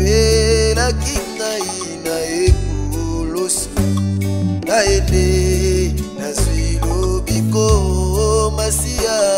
afelaki ngai na ekulusu naende nazwi lobiko masiya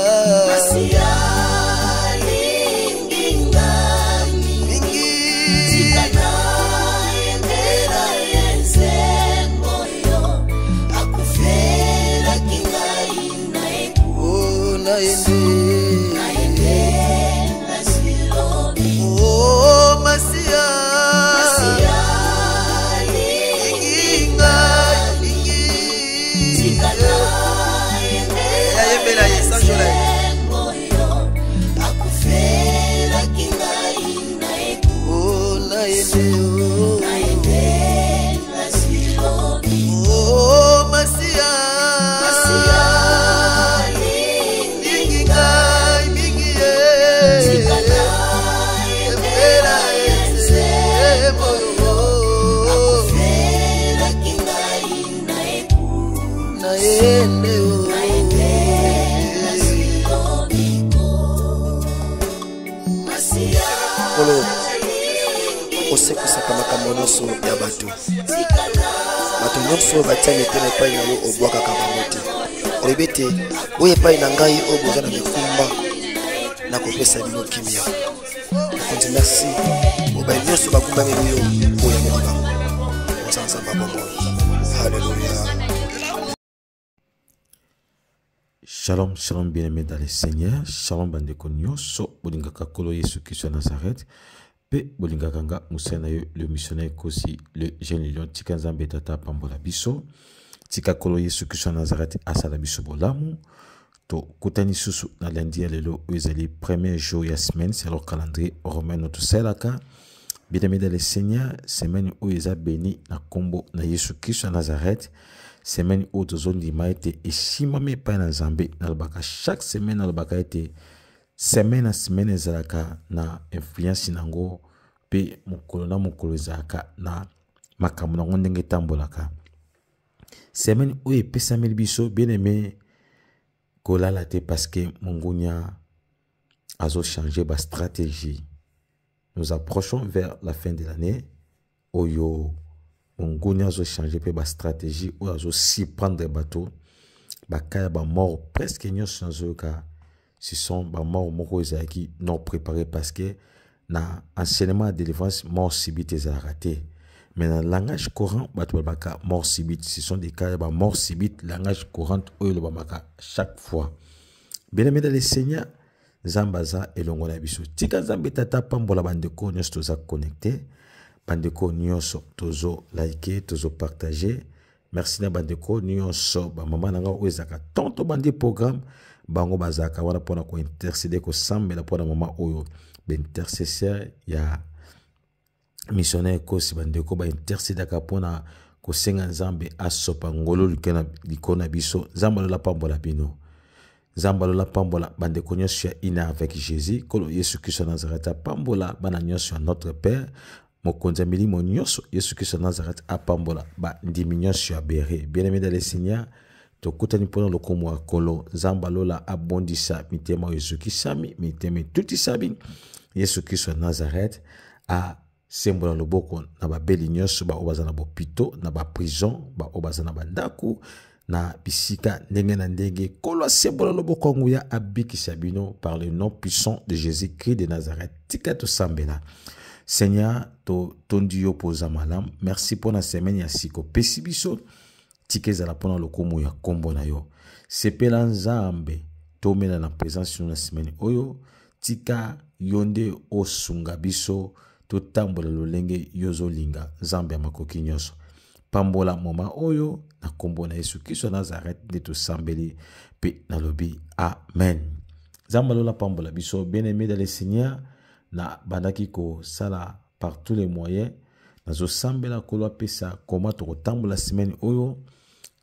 naende oh. nkolo osekwisaka makambo nyonso ya bato bato nyonso oyo batiani etene epai na yo obwakaka bango te olobi ete oyo epai na ngai oyo boza na mikumba nakopesa bino kimia nakonzi merci mobali nyonso bakumbami oyo oya mokaka nzanzamba bomoi Shalom, shalom bien-aimés dans le Seigneur, shalom bandeko nyonso bolingaka kolo Yesu Kristo ya Nazareth mpe bolingaka nga mosala na yo le missionnaire kosi le jeune lion tika nzambe tata apambola biso tika kolo yesu kristo ya nazareth asala biso bolamu tokutani lisusu na lendi ya lelo oyo ezali premier jour ya semaine selon calendrier romain tosalaka bien-aimé dans le seigneur semaine oyo eza beni na nkombo na yesu kristo ya nazareth semaine été et si esimami epai na zambé n'albaka chaque semaine n'albaka été semaine à semaine ezalaka na influence inango pe mon na mukolo zaka. na makambo nenge tambolaka. ndenge ou semaine samedi biso bien kola la te azo changé ba stratégie nous approchons vers la fin de l'année yo. On mongoni azochange stratégie ou oyo si prendre bato ba mort presque nyonso nazoyoka sison bamort moko ezalaki non préparé parce que na enseignement ya délivrance mort subite ezalaka raté mais na langage courant bato balobaka mort subite ce sont des cas ba mort subite langage courante ba elobamaka chaque fois bien-aimé dans le Zambaza nzambe aza elongo biso tika nzambe tata pambola bandeko nyonso toza bandeko nyonso tozo partagez. merci na bandeko nyonso ba mama nanga tonto bandi programme bango bazaka. wana mpona ko kosambela pona mama oyo intercesseur ya missionnaire kosi bandeko baintercedaka pona kosenga nzambe asopa ngolo likena na biso nzambe la pambola bino nzambe la pambola bandeko nyonso ina avec jésus Kolo yesu kristo Nazareta Pambola, apambola bana nyonso notre père mokonzi ya milimo nyonso yesu kristo ya nazareti apambola bandimi nyonso ya bere bien-aime dans le seigneur tokutani mpona lokumu ya kolo nzambe alola abondisa mitema oyo ezokisami mitema etutisami yesu kristo ya nazareti asembola loboko na babeli nyonso baoyo baza na bopito na baprison baoyo baza na bandako na bisika ndenge na ndenge kolo asembola loboko yango ya abikisa bino par le nom puissant de jésus christ de nazareth tika tosambela seigneur totondi yo mpo oza malamu merci mpona semaine ya sika opesi biso tika ezala mpona lokumu ya nkombo na yo sepela nzambe tomela na présence no na semaine oyo tika yo nde osunga biso totambola lolenge yo ozolinga nzambe ya makoki nyonso pambola moma oyo na nkombo na yesu kristo ya nazarete nde tosambeli mpe nalobi amen nzambe alola pambola biso bien aimé dans le seigneur na bandaki sala par tous les moyens nazosambela kolo apesa koma tokotambola semaine oyo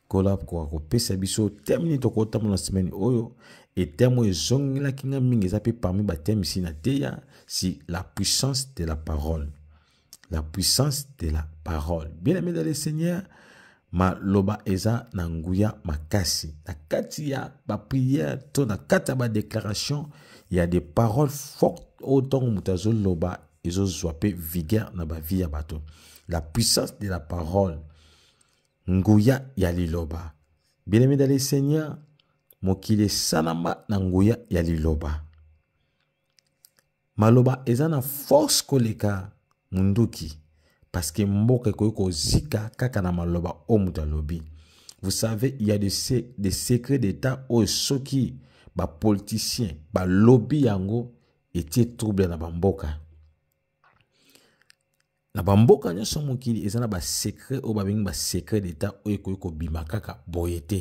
kolo akoka kopesa biso teme nini tokotambola semaine oyo eteme oyo ezongelaki nga mingi eza mpe parmi bateme si na ya si la puissance de la parole la puissance de la parole bien aimé d'aller Seigneur ma loba eza na ma makasi na kati ya prière to na kati ya déclaration il y a des paroles fortes autant mutazo loba ezozwa pe vigueur na vie ya bato la puissance de la parole nguya yali loba. bien aimé dans le seigneur mokili sanamba na nguya ya liloba maloba eza na force koleka munduki parceke mboka ekoki kozika kaka na maloba o moto alobi vous savez il y a des de secrets d'état oyo soki bapolitisien balobi yango etie trouble na bamboka na bamboka nyonso mokili eza na basekret oyo babengi basekret d'etat oyo ekoki kobima kaka boye te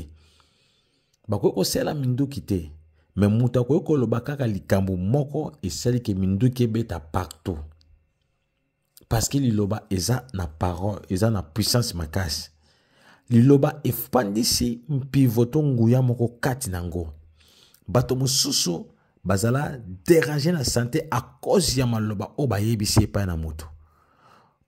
bakoki kosala minduki te me moto akoki koloba kaka likambo moko esali ke minduki ebeta partout parceke liloba eza na parole eza na puissance makasi liloba efandisi mpivoto nguya moko kati na yango bato mosusu bazala dérange na sante à cause ya maloba oyo bayebisi epai na motu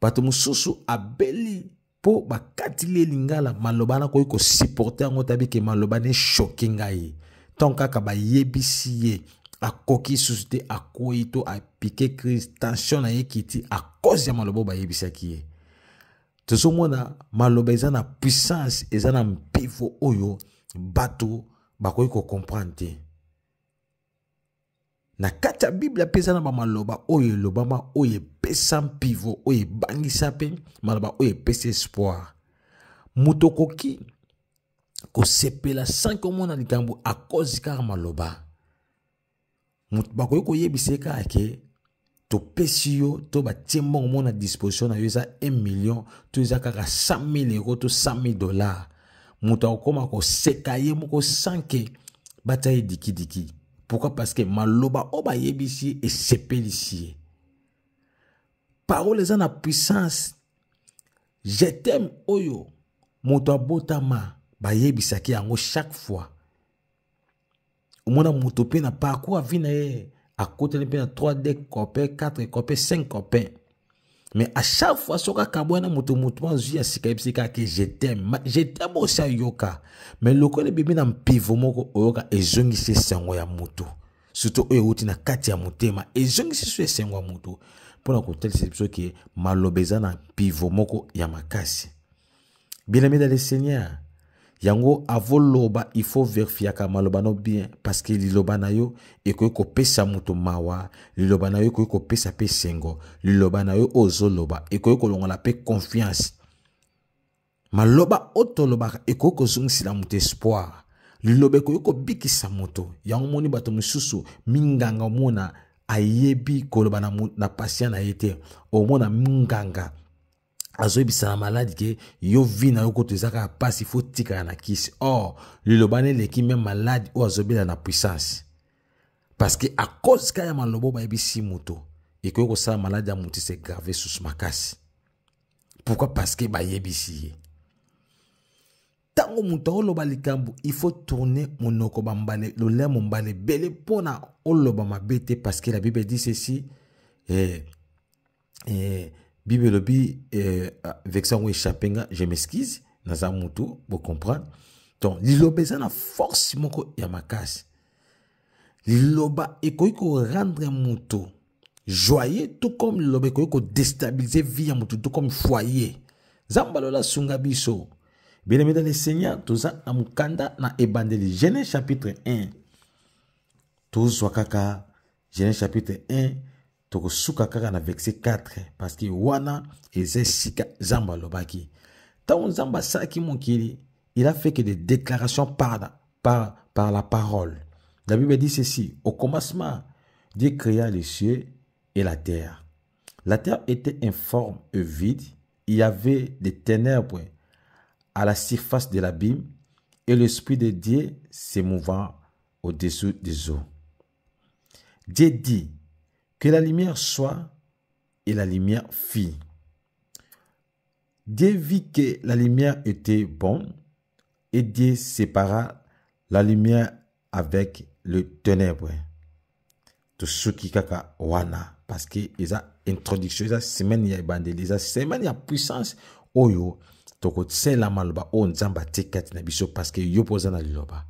bato mosusu abeli mpo bakatili ye lingala maloba nakoki kosuporte yango tabike maloba neshoke ngai ntongo kaka bayebisi ye akoki susu te akwei to apike crise tension na ye kiti à cause ya maloba oyo bayebisaki ye tozomona maloba eza na puissance eza na mpivo oyo bato bakoki kocomprendre te na kati ya biblia mpe eza na bamaloba oyo elobama oyo epesa mpivo oyo ebangisa mpe maloba oyo epesa espoir moto okoki kosepela sanki omona likambo akozi kaka maloba moto bakoki koyebisa ye kaka ke topesi yo to batie mbongo mo na disposition na yo eza 1 million to eza kaka 100 000 euro to 100 000 dollar moto akokóma koseka ye moko sanke bata ye dikidiki pourquoi parce que maloba oyo bayebisi ye esepelisi ye parole eza na puissance je t'aime oyo oh moto abotama bayebisaki yango chaque fois omona moto mpe na parcour avi na ye akoteli mpe na 3 d copain 4 copain 5 copain me a chaque fois soki akambo wana moto motu mwa azwi asika ye bisi kaka je teme je teme osi ayoka me lokola ebimi na mpivo moko oyoka oh, ezongisi esengo ya motu surtout oh, oyo euti na kati ya motema ezongisi so esengo ya motu mpona kotalisa biso ke maloba eza na mpivo moko ya makasi bien ami dans le seigneur yango avo loba ifo verifiaka maloba no bien parceke liloba na yo ekoki kopesa moto mawa liloba na yo ekoki kopesa mpe sengo liloba na yo ozoloba ekoki kolongola mpe confiance maloba oyo tolobaka ekoki kozongisela moto espoir liloba ekoki kobikisa moto yango moni bato mosusu minganga omona ayebi koloba na, na patient na ye te omona minganga azoyebisana maladi ke yo vi na yo koto eza kaka mpasi fo tikala na kisi or liloba na eleki me maladi oyo azobela na puissance parceke akose kaka ya maloba oyo bayebisi moto ekoki kosala maladi ya moto ese grave susu makasi pourkui parceke bayebisi ye ntango moto aoloba likambo ifo tourne monoko bambale lolemo mbala ebele mpona oloba mabe te parceke la bible di ceci eh, eh, bible elobi eh, vexe yango échappe nga je m'excuse naza motu bocomprendre donc liloba eza na force moko ya makasi liloba ekoki korendre moto joye to comme liloba ekoki kodestabilize vie ya moto to comme foyer nzambe alola asunga biso bien aimé dans le seigneur toza na mokanda na ebandeli genèse chapitre 1 tozwa kaka genèse chapitre 1 tokosuka kaka na wana il a fait que des déclarations par, la parole la bible dit ceci au commencement dieu créa les cieux et la terre la terre était informe et vide il y avait des ténèbres à la surface de l'abîme et l'esprit de Dieu s'émovant au-dessous des eaux. Dieu dit, Que la lumière soit et la lumière fit. Dieu vit que la lumière était bonne et Dieu sépara la lumière avec le ténèbre. Tout ce qui kaka wana parce que eza introduction eza semaine ya ebandeli eza semaine ya puissance oyo tokotiselama loba oyo nzambe atie kati na biso parce que yo mpo oza na liloba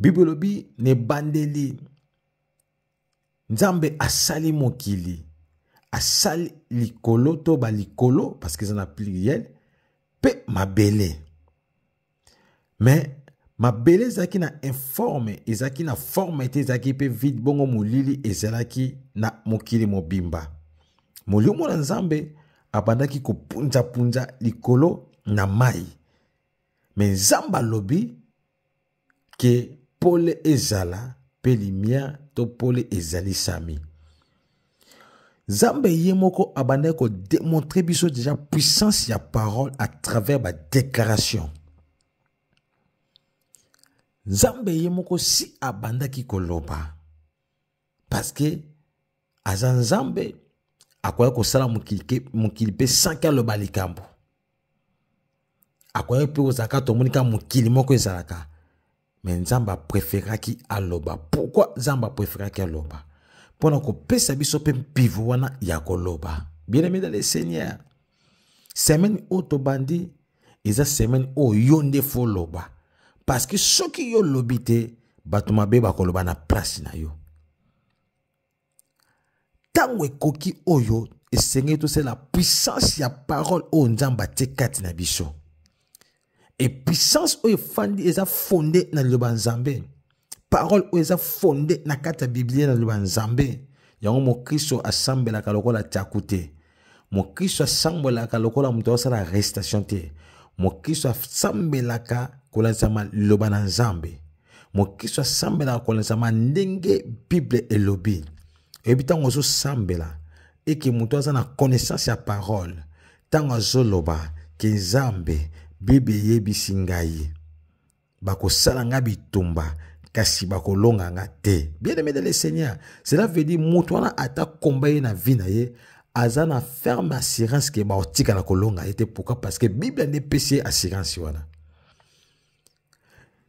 bible elobi na ebandeli nzambe asali mokili asali likolo to balikolo parceke eza na pluriel mpe mabele me mabele ezalaki na informe ezalaki na forme te ezalaki mpe vide bongo molili ezalaki na mokili mobimba molimo na nzambe abandaki kopunzapunza likolo na mai me nzambe alobi ke pole ezala pelimia Topole et ezali sami nzambe ye moko ko déjà biso Déjà puissance ya parole à travers la déclaration. ye moko si abandaki koloba parceke aza nzambe akoki ko sala sans sanki aloba likambo akwa mpe ozaka Zaka ka mo moko ezalaka me nzambe apreferaki aloba pourkui nzambe apreferaki aloba mpo na kopesa biso mpe mpivo wana ya koloba bien aimé dans le seigneur semaine oyo tobandi eza semaine oyo yo nde fo loba parceke soki yo olobi te bato mabe bakoloba na place na yo ntango ekoki oyo esengeli tosala puissance ya parole oyo nzambe atie kati na biso e puissance oyo efandi eza fonde na liloba ya nzambe parole oyo eza fonde na kati ya biblia na liloba ya nzambe yango mokristo asambelaka lokola tiaku te mokristo asambelaka lokola moto asala arrestation te mokristo asambelaka kolanzama liloba na nzambe mokristo asambelaka kolanzama ndenge bible elobi oyebi ntango ozosambela eke moto aza na connaissance ya parole ntango azoloba ke nzambe bebe eyebisi ngai bakosala nga bitumba kasi bakolonga nga te bien aimé de le seigneur cela veut dire moto wana ata komba ye na vi na ye aza na ferme assurance ke baotika na kolonga ye te pourkui parce que bible nde epesi ye assurance wana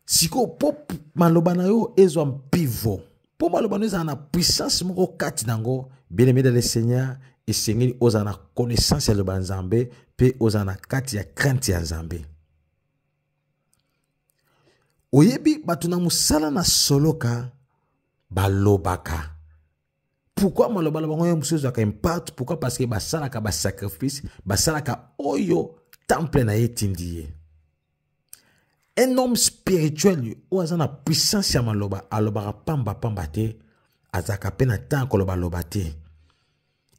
sikoyo mpo maloba na yo ezwa mpivo mpo maloba na yo ezala na puissance moko kati na yango bien aimé de le seigneur esengeli ozala na connaissance ya loba nzambe mpe ozala na kati ya krinte ya nzambe oyebi bato na mosala na soloka balobaka pourkui maloba na bango ya mosusu ezwaka impacte pourkui parceke basalaka basacrifice basalaka oyo temple na ye etindi ye un homme spirituel oyo aza na puissance ya maloba alobaka pambapamba te azalaka mpe na ntan ya kolobaloba te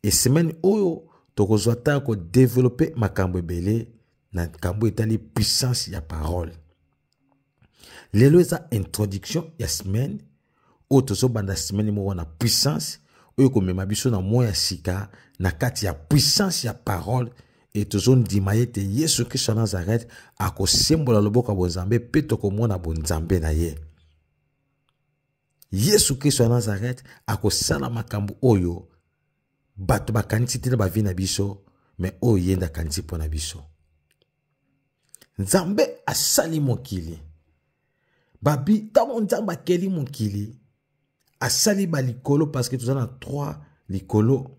e semaine oyo tokozwa ta kodevelope makambo ebele na nkambo etali puissance ya parole lelo eza introduction ya semaine oyo tozobanda semaine moko na puissance oyo ekomema biso na moya ya sika na kati ya puissance ya parole e tozondima ye ete yesu kristo ya nazarete akosembola loboko ya bonzambe mpe tokomona bonzambe na ye yesu kristo ya nazareth akosala makambo oyo bato bakanisi te na bavie na biso me oyo ye nde akanisi mpo na biso nzambe asali mokili babi ntango nzambe akeli mokili asali balikolo parceke toza na trois likolo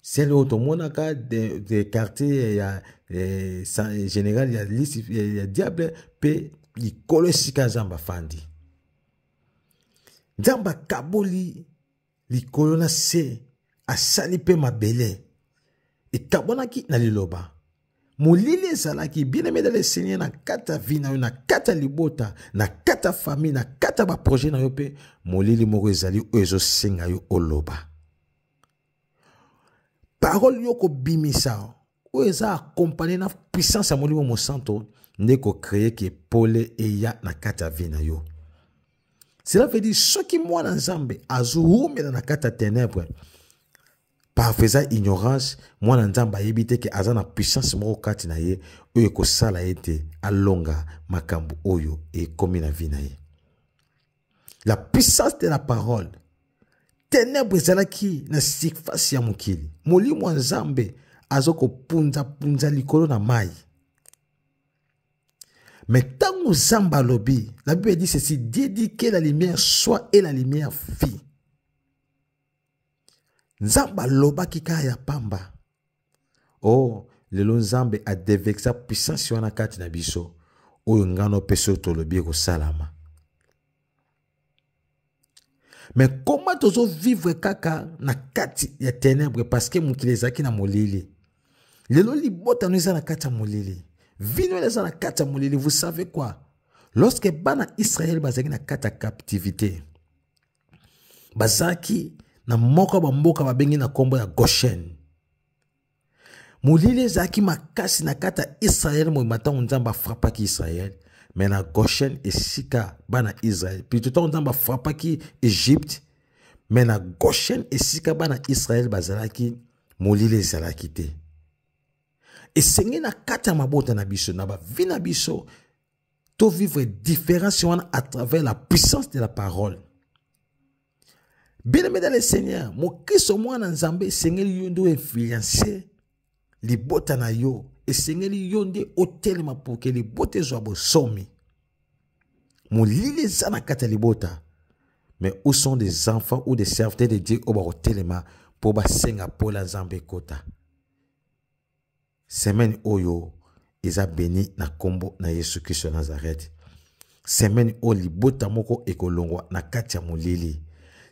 sele oyo tomonaka de, de quartier ya eh, eh général ya, ya, eh, ya diable mpe likolo esika nzambe afandi nzambe akaboli likolo na se asali mpe mabele etabwanaki na liloba molili ezalaki bien-aime dans le seigneur na kati ya vi na yo na kati ya libota na kati ya famille na kati ya baprojet na yo mpe molili moko ezali oyo ezosenga yo oloba parole yo kobimisa oyo eza akompagne na puissance ya molimo mosanto nde kokreyeki pole eya na kati ya vi na yo cela veut dire soki mwana nzambe azowumela na kati ya ténèbre parfait eza ignorance mwana nzambe ayebi te ke aza na puissance moko kati na ye oyo ekosala ye te alonga makambo oyo ekómi na vie na ye la puissance de la parole ténèbre ezalaki na surface ya mokili molimo ya nzambe aza kopunzapunza likolo na mai me ntango nzambe alobi la bible edi ceci dieu dit que la lumière soit et la lumière fit nzambe alobaki kaka ya pamba o oh, lelo nzambe adevekisa puissance wana kati na biso oyo ngano mpe soki tolobi ekosalama me koma tozovivre kaka na kati ya ténèbre parceke mokili ezalaki na molili lelo libotano eza na kati ya molili vinwele eza na kati ya molili vous savez quoi lorsque bana israele bazalaki na kati ya captivité bazalaki na moko bamboka babengi na ya Goshen. Mulile zaki makasi na kata Israel israele moyima unzamba nzambe ki à mena na goshen esika bana israel plutôt ntango nzambe ki egypte mena na goshen esika bana Israel bazalaki mulile te na kata na biso na ba vina biso vivre vivre différemment à travers la puissance de la parole bien-aimé dans le seigneur mokristo mwana nzambe esengeli yo nde oinfluense libota na yo esengeli yo nde otelema pour ke libota ezwa bosomi molili eza na kati ya libota mais où sont des enfants ou des serviteurs de dieu oyo bakotelema mpo basenga mpola nzambe ekota semaine oyo oh, eza beni na nkombo na yesu kristo ya nazareti semaine oyo oh, libota moko ekolongwa na kati ya molili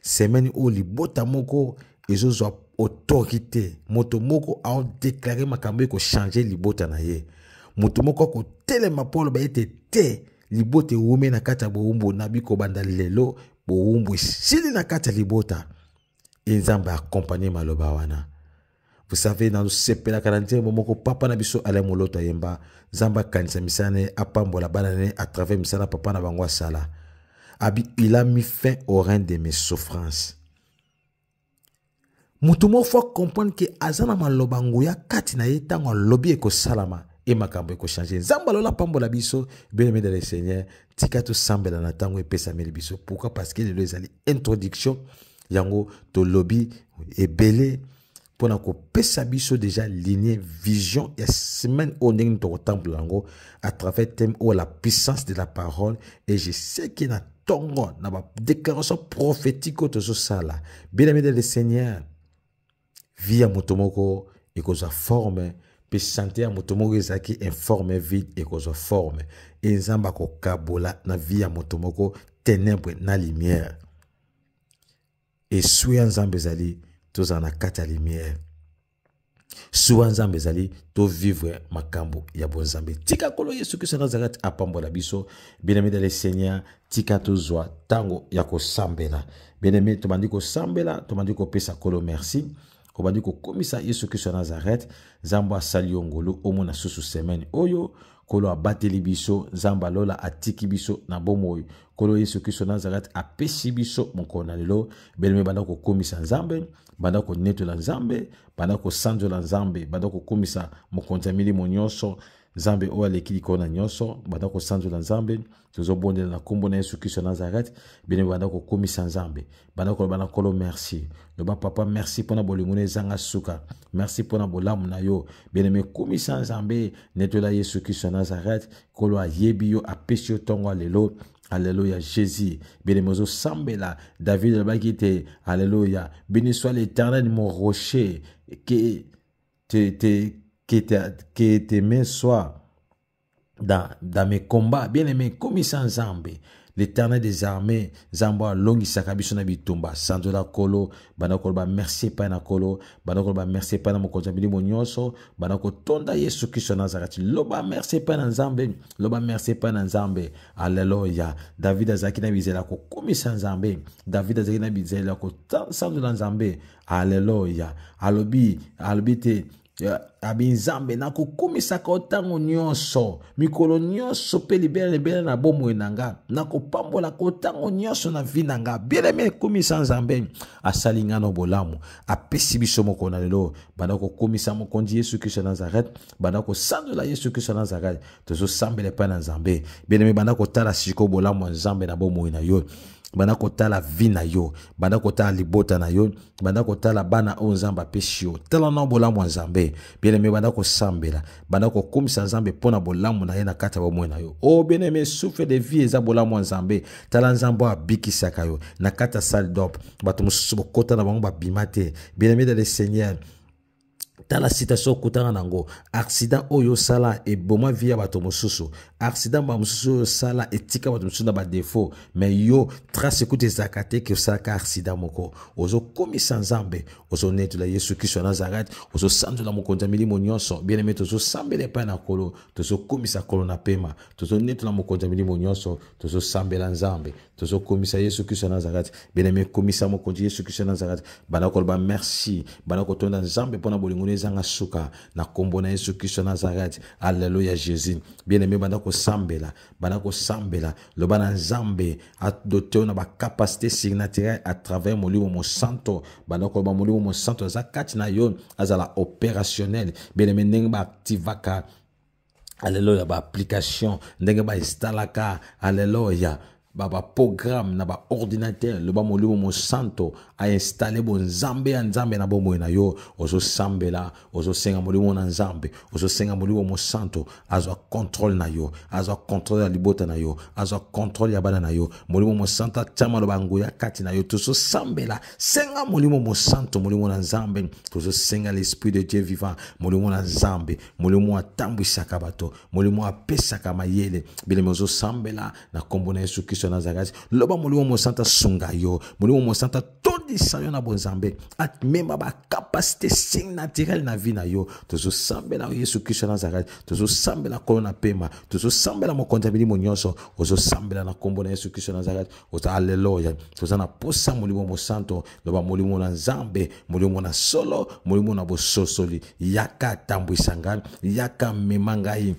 semeni oyo libota moko ezozwa autorité moto moko aodeklare makambo ekochange libota na ye moto moko akotelema mpo aloba ete te libota ewumi na kati ya bowumbu na bikobanda lelo bowumbu esili na kati ya libota e nzambe akompagne maloba wana vous savez nazosepelaka na nzembo moko papa na biso alai moloto ayemba nzambe akanisa misala na ye apambola bana na ye atravers misala papa na bango asala il a mis fin au règne de mes souffrances. moto faut comprendre que ke aza na maloba nguya lobby na salama ntango alobi ekosalama e makambo ekochange nzambe alola pambola biso bien-aimé dans le seigneur tika tosambela na ntango epesameli biso pourquoi parce que les ezali introduction yango tolobi belé a kopesa biso deja linie vision ya semaine oyo ndenge nini tokotambola yango à travers thème ou la puissance de la parole et je sais qu'il na ntongo na badéclaration prophétique ça tozosala bien aimé de le seigneur vie ya moto moko ekozwa forme mpe sante ya moto moko ezalaki informe vide ekozwa forme e nzambe akokabola na vie ya moto moko ténèbre na lumière et ya nzambe ezali tozala na kati ya lumière suwa nzambe ezali tovivre makambo ya bonzambe tika nkolo yesu kristo na azalaki apambola biso bien-aimé dans le seigneur tika tozwa ntango ya kosambela bien-aimé tobandi kosambela tobandi kopesa nkolo merci obandi kokomisa yesu kristo ya nazarete nzambe asali yo ngolu omona susu semaine oyo kolo abateli biso nzambe alola atiki biso na bomoi kolo yesu kristo nazarete apesi biso mokolo na lelo belemi banda kokomisa nzambe banda konetola nzambe banda kosanzola nzambe banda kokomisa mokonzi ya milimo nyonso nzambe oyo aleki likolo na nyonso banda kosanzola nzambe tozobondela na nkombo na yesu kristo ya nazareth bino banda kokomisa nzambe banda koloba na nkolo merci loba papa merci mpona bolingo na ezanga suka merci mpona bolamu na yo bieneme komisa nzambe netola yesu kristo ya nazareth nkolo ayebi yo apesi yo ntongo ya lelo Alléluia, Jésus. Bénémozo Sambela, David était, Alléluia. Béni soit l'éternel, mon rocher, que, te, te, que, te, que tes mains soient dans, dans mes combats. Bien-aimé, comme ils ensemble l'éternel des armées zamba longi biso na bitumba sanzola kolo banda merci Panakolo, na kolo merci pa na Banako ya milimo nyonso yesu loba merci pa na loba merci pa na nzambe david Azakinabizelako na bizela ko david azalaki na bizela ko kosanzola nzambe alobi alobi abi nzambe nakokumisaka yo ntango nyonso mikolo nyonso mpe libelelebele na bomoi na nga nakopambolaka yo ntango nyonso na vi na nga bieleme ekumisa nzambe asali nga na bolamu apesi biso moko na lelo banda kokumisa mokonzi yesu kristo ya nazaret banda kosandola yesu kristo ya nazaret tozosambela epai na nzambe bieleme banda kotala siko bolamu ya nzambe na bomoi na yo banda kotala vi na yo banda kotala libota na yo banda kotala bana oyo nzambe apesi yo tala na bolamu ya nzambe bieneme banda kosambela banda kokumisa nzambe mpo na bolamu na ye na kati ya bomoi na yo o oh, bieneme souffle de vie eza bolamu ya nzambe tala nzambe oyo abikisaka yo na kati ya saldop bato mosusu bokota na bango babima te bieneme de le seigneur tala citation kutanga nango accident oyo osala eboma vi ya bato mosusu accident ba mosusu oyo osala etika bato mosusu na badefaut me yo trace kutu ezalaka te ke osalaka accident moko ozokomisa nzambe ozonetola yesu kristo ya nazarete ozosanzola mokonzi ya milimo nyonso bieneme tozosambela epai na nkolo tozokomisa nkolo na pema tozonetola mokonzi ya milimo nyonso tozosambela nzambe tozokomisa yesu kristo na azalaka ti bien-aime komisa mokonzi yesu kristo na azalaka ti banda koloba merci banda kotonda nzambe mpo na bolingo na ezanga suka na nkombo na yesu kristo na azalaka ti alleluya jésus bien-aime banda kosambela banda kosambela loba na nzambe adote yo na bakapasité surnaturelle à travers molimo mosanto banda koloba molimo mosanto aza kati na yo azala opérationnel bien-aime ndenge baaktivaka alleluya baapplication ndenge baesalaka alleluya ba baprograme na baordinatere loba molimo mosantu ainstale bonzambe ya nzambe na bomoi na yo ozosambela ozosenga molimo na nzambe ozosenga molimo mosantu azwa contrôle na yo azwa contrôle ya libota na yo azwa contrôle ya bana na yo molimo mosantu atia maloba nguya kati na yo tozosambela senga molimo mosantu molimo na nzambe tozosenga l'esprit de dieu vivant molimo na nzambe molimo atambwisaka bato molimo apesaka mayele bilemi ozosambela na nkombo na yesu kristo kristo nazalaki ti loba molimo mosantu asunga yo molimo mosantu atondisa yo na bonzambe amema bakapasite signe naturele na vie na yo tozosambela yo yesu kristo nazalaki tozosambela nkolo na pema tozosambela mokonzi ya milimo nyonso ozosambela na nkombo na yesu kristo nazalaki oza aleluya toza na posa molimo mosantu loba molimo na nzambe molimo na solo molimo na bososoli yaka atambwisa ngai yaka mema ngai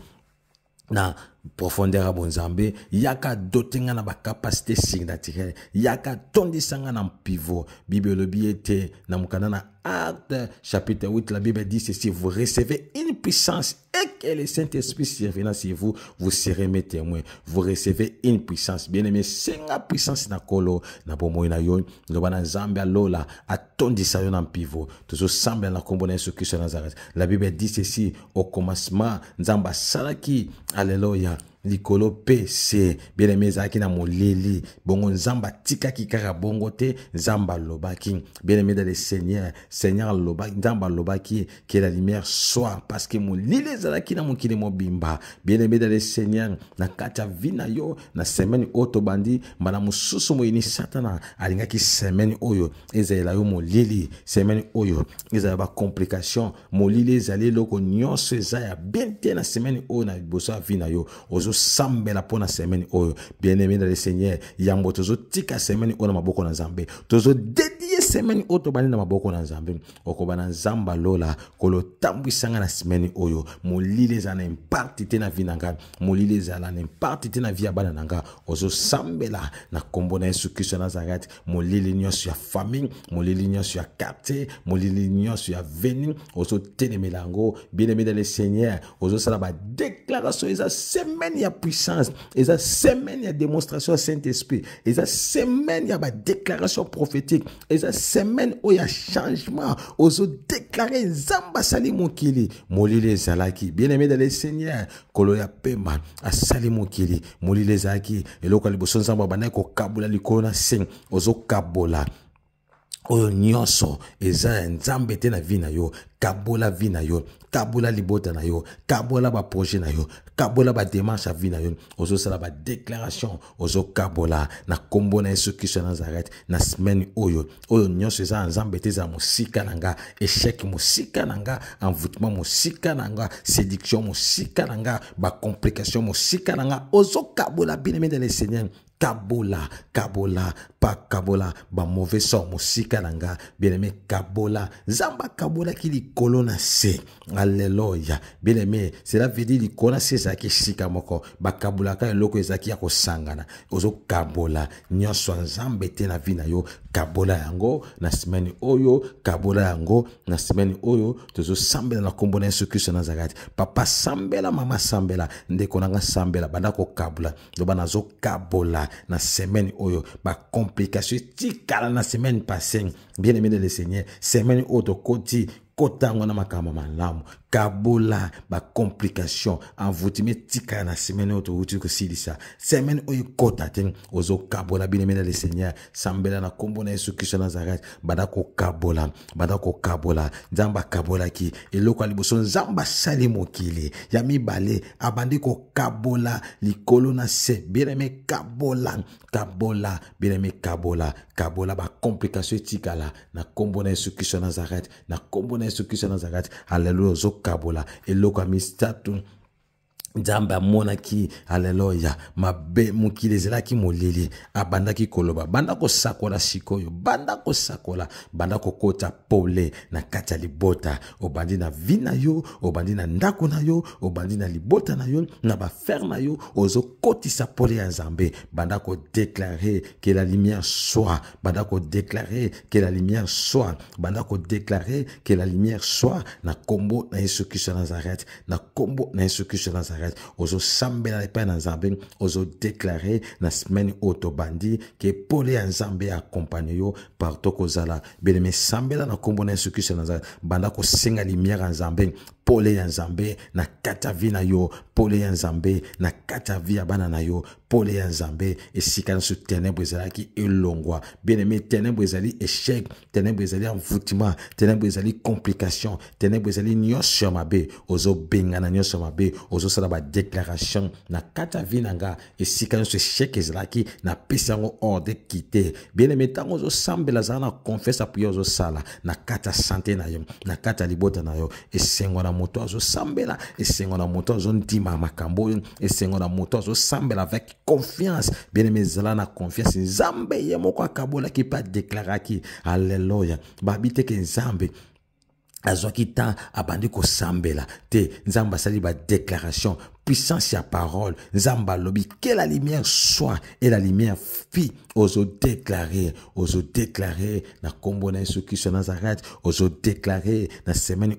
na profondeur bon zambe, yaka dote capacités signataires il y yaka tondi sanga na pivot. bible elobi ete na mokanda na acte chapitre 8 la bible dit ceci vous recevez une puissance et que le saint-esprit survenant sur vous vous serez mes témoins vous recevez une puissance bien aimé la puissance na kolo na bomo na yo loba na à alola atondisa yo pivot toujours tozosambela na nkombo na yesu kristo ya nazareth la bible dit ceci au commencement nzamba salaki, alléluia likolo mpe se bien-aime ezalaki na moleli bongo nzambe atikaki kaka bongo te nzambe alobaki bien-aime dans le seigneur seigneur alobaki nzambe alobaki ke la lumière soit parce que molili ezalaki na mokili mobimba bien-aime dans le seigneur na kati ya vi na yo na semaine oyo tobandi mbala mosusu moyini satana alingaki semaine oyo ezalela yo molili semaine oyo ezala bacomplication molili ezali eloko nyonso eza ya bien te na semaine oyo na liboso ya vi na yo ozo tozosambela mpo na semaine oyo bien aimé na le seigneur yango tozotika semaine oyo na maboko na nzambe tozodedi semeni oyo tobandi na maboko na nzambe okoba na nzambe alola kolotambwisa nga na semeni oyo molili ezala na impakti te na vi na ngai molili ezala na impakti te na vi ya bana na ngai ozosambela na nkombo na yesu kristo ya nazareti molili nyonso ya famille molili nyonso ya quartier molili nyonso ya veni ozotelemela yango bien aimé dans le seigneur ozosala badeklaration eza semaine ya puissance eza semaine ya démonstration ya saint esprit eza semaine ya badeklaration prophétique eza semaine oyo ya changement ozodeklare nzambe asali mokili molili ezalaki bien aimé dans le seigneur kolo ya pemba asali mokili molili ezalaki eloko ya liboso nzambe abandaki kokabola likolo na se ozokabola oyo nyonso eza ya nzambe te na vi na yo kabola vi na yo kabola libota na yo kabola baproje na yo kabola ba ya vi na yo ozosala ozo déclaration, na Kabola na yesu kristo ya na semaine oyo oyo nyonso eza na nzambe te eza mosika échec mosika na nga envoûtement mosika na nga séduction mosika na ba bacomplication mosika na nga Kabola bien aimé dans le seigneur kabola kabola kabola bamove sor mosika na nga bieleme kabola nzambe akabolaki likolo na se alleluya bieleme cela veut dire likolo na se ezalaki sika moko bakabolaka eloko ezalaki ya kosangana ozokabola nyonso ya nzambe te na vi na yo kabola yango na semaine oyo kabola yango na semaine oyo tozosambela na nkombo na yesu kristo nazalaka ti papa sambela mama sambela ndeko na nga sambela banda kokabola loba nazokabola na semaine oyo bakompa complication tikala na semaine passée bien aimé de le seigneur semaine oyo tokoti kotango na makambo malamu kabola bacomplication avutimi etikala na semaine oyo touti kosilisa semaine oyo ekɔta te ozokabola binemena le seigneur sambela na nkombo na yesu kristo ya nazareth banda kokabola banda kokabola nzambe akabolaki eloko ya liboso nzambe asali mokili ya mibale abandi kokabola likolo na se bieneme kabola kabola bieneme kabola kabola bacomplication etikala na nkombo na yesu kristo ya nazareth na nkombo na yesu kristo ya nazareth alleluya kabola eloko ya misato nzambe amonaki aleluya mabe mokili ezalaki molili abandaki koloba banda kosakola sikoyo banda kosakola banda kokɔta pole na kati ya libota obandi na vi na yo obandi na ndako na yo obandi na libota na yo na bafere na yo ozokɔtisa pole ya nzambe banda kodeklare ke la lumière soit banda kodeklare ke la lumière soit banda kodeklare ke la lumière soit na nkombo na yesu kristo ya nazarete na nkombo na yesu kristo ya nazarete declarar ozosambela en zambing ozo déclaré na semaine autobandi que ke pole en nzambe akompagne yo partout kozala mais sambela na kombona na yesu na Banda ko singa lumière en Zambie pole ya nzambe na kati ya vi na yo pole ya nzambe na kati ya vi ya bana na yo pole ya nzambe esika nyonso ténèbre ezalaki elongwa bien-aimé ténèbre ezali échec ténèbre ezali envoûtement ténèbre ezali complication ténèbre ezali nyonso ya mabe ozobengana nyonso ya mabe ozosala badéclaration na kati ya vi na nga esika nyonso échec ezalaki napesi yango ordre kite bien-aimé ntango ozosambela azala na confiance ya priere ozosala na kati ya sante na yo na kati ya libota na yo esengwana na moto azosambela esengo na moto azondima makambo oyo esengo na moto azosambela avec confiance bien aime ezala na confiance nzambe ye moko akabolaki mpe adeklaraki alleluya babi teke nzambe azwaki ntan abandi kosambela te nzambe asali badeklaration puissance ya parole Zamba lobi, que la lumière soit et la lumière fit ozo déclaré, na kombona na yesu kristo aux ozo déclaré, na semaine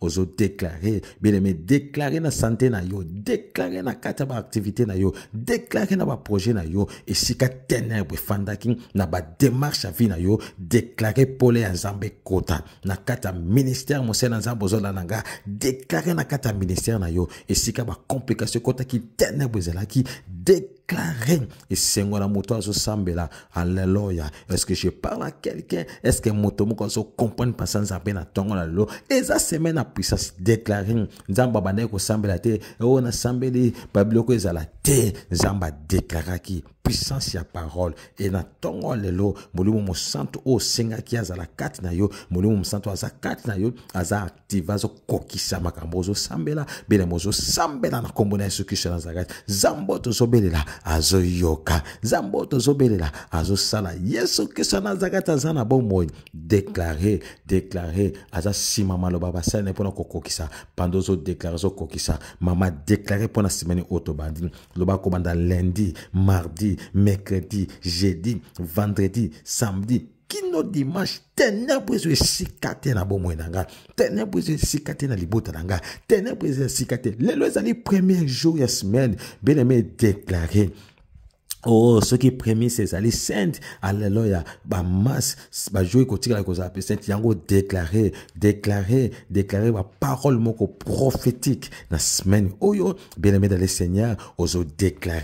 ozo déclaré, bien aimé, déclarer na santé na yo déclarer na kata ba na yo déclarer na ba projet na yo et si ka ténèbre fandakin, na ba démarche à vie na yo déclarer polé en zambe kota, na kata ministère monsieur na Zambozola nanga, nanga na kata ministère na yo et si esika bacomplication kɔtaki tɛnɛ bo ezalaki dek déclarer esengo na moto azosambela alleluya est-ce que je parle à quelqu'un est-ce que moto moko azokomprendre mpasa nzambe na ntongo na lelo eza semaine na puissance déclarer nzambe abandaki kosambela te oyo oh, nasambeli babiloko ezala te nzambe adeklaraki puissance ya parole e na ntongo lelo molimo mosantu oyo osengaki azala kati na yo molimo mosantu aza kati na yo aza active azokokisa makambo ozosambela belemo ozosambela na nkombo na yesu kristo nazala kati nzambe oyo tozobelela azoyoka nzambe oyo Azo Sala, yesu Kisana wana azalaki ata deklare deklare aza baba maloba pona mpona kokokisa pando ozodeklare ozokokisa mama deklare pona simeni oyo lo loba lundi mardi mercredi jeudi vendredi samedi kino dimanche ténèbre ezo esika te na bomoi na ngai ténèbre ezo esika te na libota na ngai ténèbre ezo esika te lelo ezali premier jour ya semaine bien aimé déclaré Oh, qui premier masse, sainte alleluya la bajour cause à tiango sainte yango déclare déclare parole parole moko prophétique na semaine oh yo bien aimé dans le seigneur ozodéclare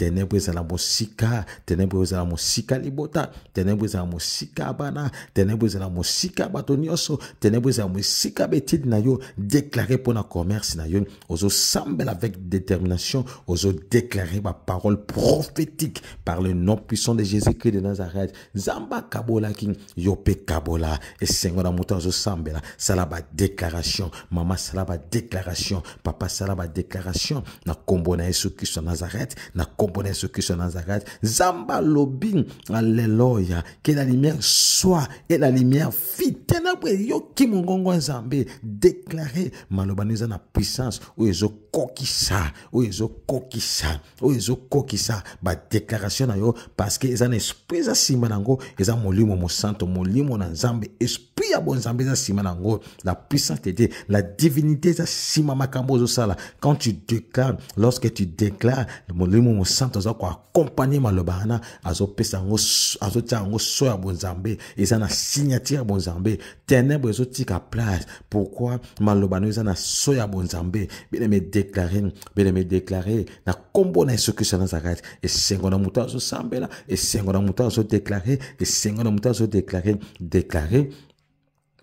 la la mosika à la mosika libota à la mosika bana à la mosika batonioso, ténèbres, à la mosika betid na yo déclare pour na commerce na yo semble avec détermination ma parole prophétique par le nom puissant de Jésus-Christ de Nazareth. Zamba Kabola King, Yope Kabola, et Seigneur Amutanzo là. Salaba déclaration, Maman Salaba déclaration, Papa Salaba déclaration, na kombona na Yesu Nazareth, na kombona na Yesu Nazareth, Zamba Lobin, Alléluia, que la lumière soit, et la lumière fit, yo ki mongongo Zambé, déclaré, malobaneza na puissance, ou ezo kokisa, ou ezo kokisa, ou ezo kokisa, ba déclaration na yo parce que eza na esprit eza nsima na yango eza molimo mosanto molimo na nzambe esprit puis à bonzambe eza la puissance de la divinité eza nsima makambo sala. quand tu déclares lorsque tu déclares molimo mosantu aza koaccompagne maloba wana azopesa yango azotia yango so ya bonzambe ça na signature bonzambe ténèbres, ténèbre ezotika place pourquoi maloba no eza na so ya bonzambe déclarer, bien me déclarer na nkombo na et kristo nazalaka ete samba la et azosambela esengo na déclarer et esengo mouta moto déclarer déclarer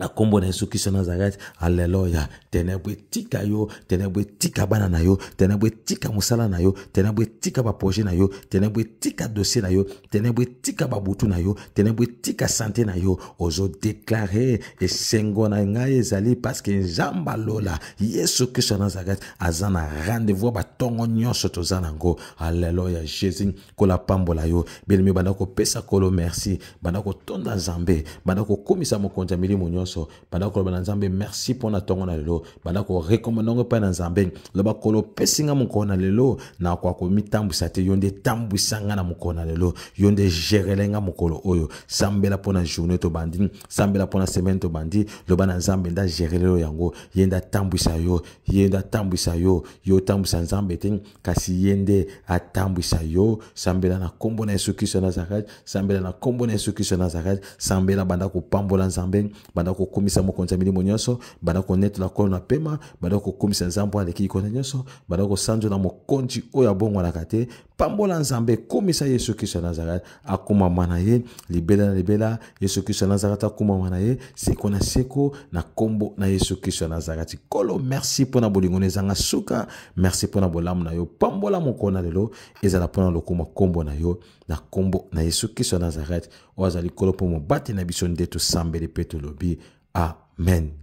na nkombo na yesu kristo nazareti aleluya tenebre etika yo tenebre etika bana na yo tenebre etika mosala na yo tenebre etika baproje na yo tenebre etika dossier na yo tenebre etika babutu na yo tenebre etika sante na yo ozodeklare esengo na ngai ezali parceke nzambe alola yesu kristo nazareti aza na rendez-vous ya batongo nyonso toza nango aleluya jésus kola pambola yo belemi banda kopesa kolo merci banda kotonda nzambe banda kokomisa mokonzi ya milimo nyonso nyonso banda koloba na nzambe merci mpona ntongo na lelo banda korekomanda ngo epai na nzambe loba kolo opesi nga mokolo na lelo nakoka komitambwisa te yo nde tambwisa nga na mokolo na lelo yo nde gerele nga mokolo oyo sambela mpo na journée tobandi sambela mpo na semaine tobandi loba na nzambe nde agerele yo yango ye nde atambwisa yo ye nde atambwisa yo yo otambwisa nzambe te kasi ye nde atambwisa yo sambela na nkombo na yesu kristo nazaret sambela na nkombo na yesu kristo nazaret sambela banda kopambola nzambe banda banda kokomisa mokonzi ya milimo nyonso banda konetola nkolo na pema banda kokomisa nzambe oyo aleki likolo na nyonso banda kosanzola mokonzi oyo abongwanaka te pambola nzambe ekomisa yesu kristo ya nazareti akomama na ye libela na libela yesu kristo ya nazareti akomama na ye seko na seko na nkombo na yesu kristo ya nazareti kolo merci mpo na bolingo na ezanga suka merci mpo na bolamu na yo pambola mokolo na lelo ezala mpo na lokuma nkombo na yo na nkombo na yesu kristo ya nazareti oyo azali kolo mpo mobate na biso nde tosambeli mpe tolobi amen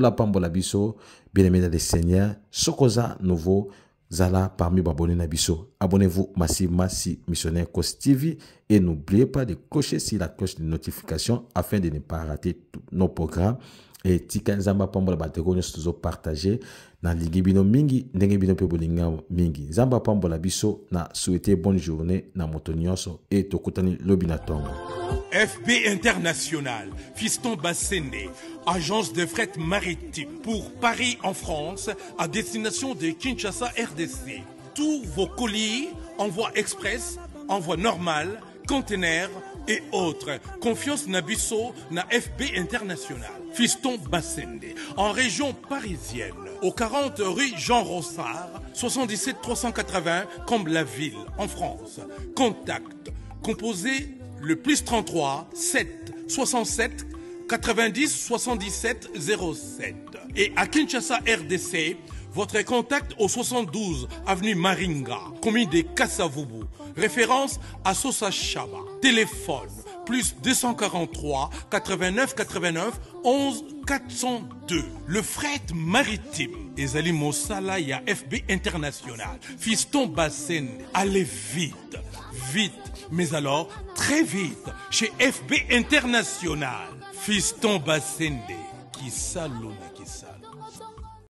la pambo la biso bien-aimé dans le seigneur Sokoza nouveau zala parmi babone na biso abonnez-vous massivement si missionnaire Kostivi tv et n'oubliez pas de cocher sur la cloche de notification afin de ne pas rater tous nos programmes et tika pambo la bateko nyonso partager na bonne journée fb international fiston Bassende, agence de fret maritime pour paris en france à destination de kinshasa rdc tous vos colis envoi express envoi normal conteneurs et autres. Confiance Nabisso, na FB International. Fiston Bassende, en région parisienne au 40 rue Jean Rossard, 77 380 Comble-la-Ville, en France. Contact, composé le plus 33 7 67 90 77 07. Et à Kinshasa, RDC, votre contact au 72 avenue Maringa, commune de Kassavubu, référence à Sosa Chaba. Téléphone plus 243 89 89 11 402. Le fret maritime. Ezali Mossala ya FB International. Fiston Bassende. allez vite, vite, mais alors très vite chez FB International. Fiston Bassende, qui salonne